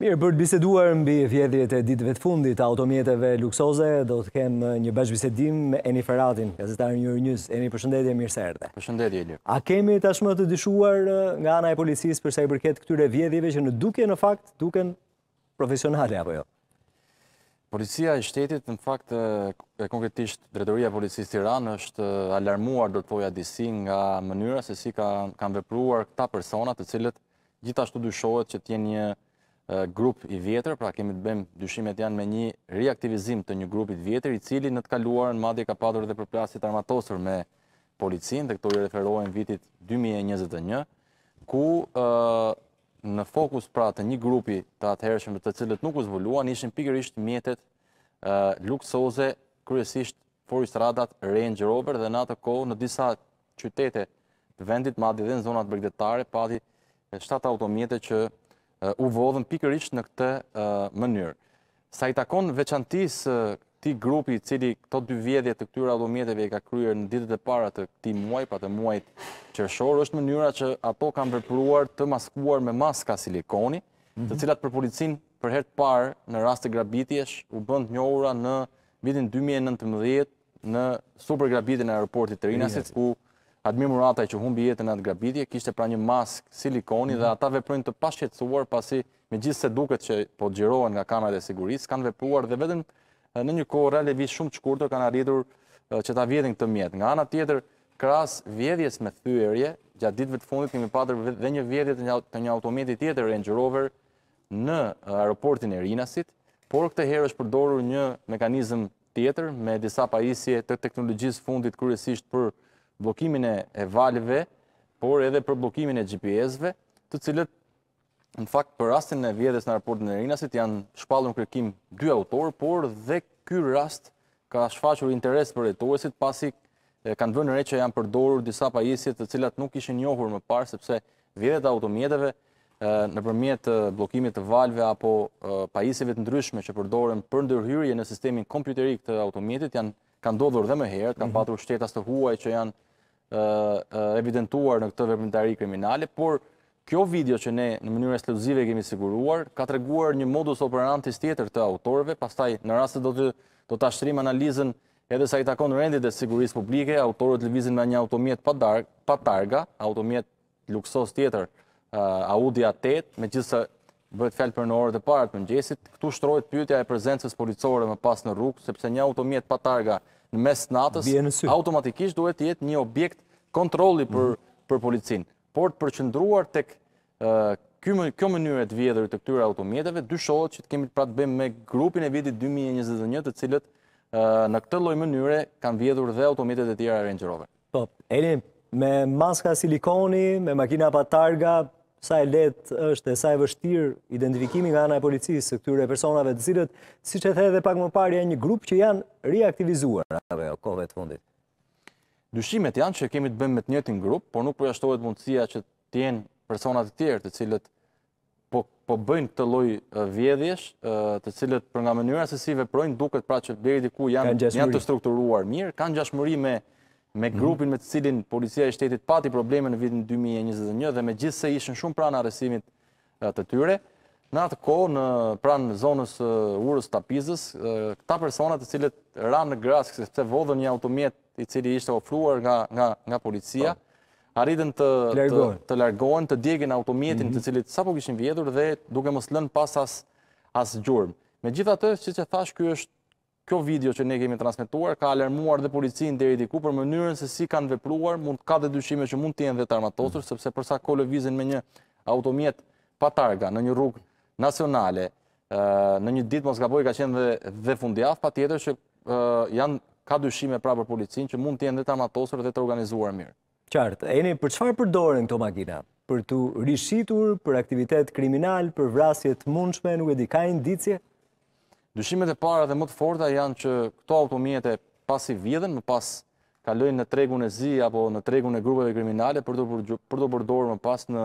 Mirë, për të biseduar mbi vjedhjet e ditëve të fundit automjeteve luksoze, do të kemë një bashkëbisedim me Eni Ferratin, gazetarë një njës. Eni, përshëndetje mirë serde. Përshëndetje, Eli. A kemi tashmë të dyshuar nga ana e policis përsa i përket këtyre vjedhjeve që në duke në fakt duken profesionale, apo jo? Policia i shtetit, në fakt, e konkretisht drejtoria policis të Iran është alarmuar, do të poja disi, nga mënyra se si kanë vepruar këta personat të cilët gjithashtu dyshohet që tjenë një grup i vjetër, pra kemi të bëjmë dyshimet janë me një reaktivizim të një grupit vjetër, i cili në të kaluarën madje ka padur dhe përplasit armatosur me policinë, dhe këto i referohen vitit 2021, ku në fokus pra të një grupi të atëherëshëm të cilët nuk u zvulluan, ishin pikërisht mjetet luksoze, kryesisht foristradat Range Rover dhe në atë kohë në disa qytete të vendit madje dhe në zonat bërgjetare, pati 7 automjete që u vodhën pikërisht në këtë mënyrë. Sa i takon veçantisë ti grupi cili këto dy vjedhje të këtyra lumjeteve i ka kryer në ditët e para të këtij muaji, pa të muajit qershor, është mënyra që ato kanë vepruar të maskuar me maska silikoni, mhm. të cilat për policin për herë të parë në rast të grabitjesh u bënd të njohura në vitin 2019 në supergrabitin e aeroportit të Rinasit ku Hadmi Murataj që humbi jetën e atë grabitje, kishte pra një mask silikoni dhe mhm. ata veprojnë të pashqetsuar pasi me gjithë se duket që po gjirohen nga kamerat e sigurisë, kanë vepruar dhe vetëm në një kohë rrë shumë që kurto kanë arritur që ta vjetin këtë mjetë. Nga anë atjetër, kras vjedhjes me thyërje, gjatë ditëve të fundit kemi patër dhe një vjedhjet të një automjeti tjetër Range Rover në aeroportin e Rinasit, por këtë herë është përdorur një mekanizm tjetër me disa pajisje të teknologjisë fundit kërësisht për blokimin e valve, por edhe për blokimin e GPS-ve, të cilët, në fakt, për rastin e vjedhes në raportin e rinasit, janë shpallën kërkim dy autor, por dhe kërë rast ka shfaqur interes për retorësit, pasi kanë vënë re që janë përdorur disa pajisit të cilat nuk ishë njohur më parë, sepse vjedhet automjetëve në përmjet blokimit të valve apo pajisive të ndryshme që përdorën për ndërhyrje në sistemin kompjuterik të automjetit, kanë dodhur dhe më herët, kanë mhm. patur shtetas të huaj që janë evidentuar në këtë vërmëndari kriminale, por kjo video që ne në mënyrë eksplozive kemi siguruar, ka të reguar një modus operantis tjetër të autorve, pastaj në rastet do të do të ashtrim analizën edhe sa i takon rendit e sigurisë publike, autorët lëvizin me një automjet pa, darg, pa targa, automjet luksos tjetër, Audi A8, me gjithë se bëhet fjalë për në orët e parë të mëngjesit, këtu shtrohet pyetja e prezencës policore më pas në rrugë, sepse një automjet pa targa në mes natës, automatikisht duhet të jetë një objekt kontroli për mhm. policinë. Por të përqëndruar të kjo mënyre të vjedhër të këtyre automjeteve, dyshohet që të kemi të pra të bëjmë me grupin e vitit 2021 të cilët në këtë loj mënyre kanë vjedhur dhe automjetet e tjera e rengjerove. Po, Elim, me maska silikoni, me makina pa targa, sa e letë është e sa e vështirë identifikimi nga anaj policisë së këtyre personave të cilët, si që the dhe pak më parë janë një grupë që janë reaktivizuar në kove të fundit. Dushimet janë që kemi të bëmë me të njëtin grupë, por nuk shtohet mundësia që të jenë personat të tjerë të cilët po, po bëjnë këtë loj vjedhjesh, të cilët për nga mënyra se si veprojnë duket pra që bëjnë diku janë të strukturuar mirë, kanë gjashmëri me me mhm. grupin me të cilin policia e shtetit pati probleme në vitin 2021 dhe me gjithse ishën shumë pranë arresimit të tyre, në atë ko në pranë zonës urës tapizës, këta personat të cilët ranë në grasë, këse vodhën një automjet i cili ishte ofruar nga policia, po. arritën të largohen, të djegin automjetin mhm. të cilit sa po kishin vjedhur dhe duke mos lënë pas as gjurëm. Me gjitha të që që thash, kjo është kjo video që ne kemi transmituar ka alarmuar dhe policinë deri diku për mënyrën se si kanë vepruar, mund ka dhe dyshime që mund të jenë vetë armatosur, sepse përsa ko lëvizin me një automjet pa targa në një rrugë nacionale, në një ditë mos ka boj ka qenë dhe, dhe fundiaf, pa tjetër që janë ka dyshime pra për policinë që mund të jenë vetë armatosur dhe të organizuar mirë. Qartë, e një për qëfar përdoren këto makina? Për të rishitur, për aktivitet kriminal, për vrasjet mundshme, nuk e di ka indicje? Dushimet e para dhe më të forta janë që këto automjete pasi vjedhen, më pas kalojnë në tregun e zi apo në tregun e grupeve kriminale për të për të përdorur më pas në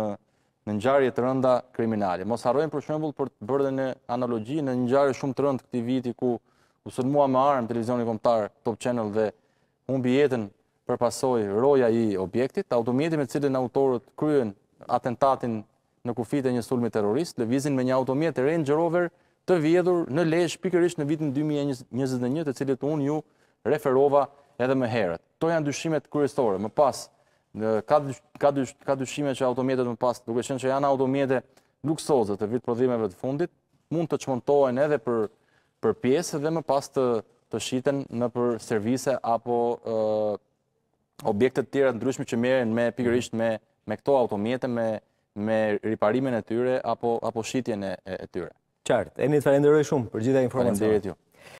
në ngjarje të rënda kriminale. Mos harrojmë për shembull për të bërë një analogji në ngjarje shumë të rëndë këtij viti ku u sulmua me armë televizioni kombëtar Top Channel dhe humbi jetën për roja i objektit, automjeti me të cilën autorët kryen atentatin në kufijtë një sulmi terrorist, lëvizin me një automjet Range Rover të vjedhur në lesh pikërish në vitin 2021 të cilët unë ju referova edhe më herët. To janë dyshimet kërëstore, më pas, ka dyshime që automjetet më pas, duke qenë që janë automjetet luksozët të vitë prodhimeve të fundit, mund të qmontohen edhe për pjesë dhe më pas të shiten në për servise apo objektet tjera të ndryshme që meren me pikërisht me këto automjetet, me riparimin e tyre apo shitjen e tyre. Qartë, e një të falenderoj shumë për gjitha informacion.